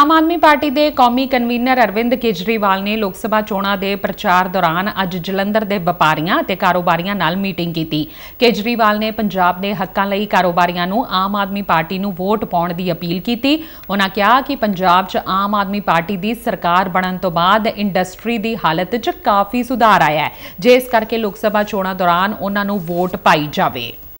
ਆਮ ਆਦਮੀ party ਦੇ ਕੌਮੀ convener Arvind Kejriwal ਨੇ ਲੋਕ ਸਭਾ ਚੋਣਾਂ ਦੇ ਪ੍ਰਚਾਰ ਦੌਰਾਨ ਅੱਜ ਜਲੰਧਰ ਦੇ ਵਪਾਰੀਆਂ ਅਤੇ ਕਾਰੋਬਾਰੀਆਂ ਨਾਲ ਮੀਟਿੰਗ ਕੀਤੀ ਕੇਜਰੀਵਾਲ ਨੇ ਪੰਜਾਬ ਦੇ ਹੱਕਾਂ ਲਈ ਕਾਰੋਬਾਰੀਆਂ ਨੂੰ ਆਮ ਆਦਮੀ ਪਾਰਟੀ ਨੂੰ ਵੋਟ ਪਾਉਣ ਦੀ ਅਪੀਲ ਕੀਤੀ ਉਹਨਾਂ ਕਿਹਾ ਕਿ ਪੰਜਾਬ 'ਚ ਆਮ ਆਦਮੀ ਪਾਰਟੀ ਦੀ ਸਰਕਾਰ ਬਣਨ ਤੋਂ ਬਾਅਦ ਇੰਡਸਟਰੀ ਦੀ ਹਾਲਤ 'ਚ ਕਾਫੀ ਸੁਧਾਰ ਆਇਆ ਹੈ ਜਿਸ ਕਰਕੇ ਲੋਕ ਸਭਾ ਚੋਣਾਂ ਦੌਰਾਨ ਉਹਨਾਂ ਨੂੰ ਵੋਟ ਪਾਈ ਜਾਵੇ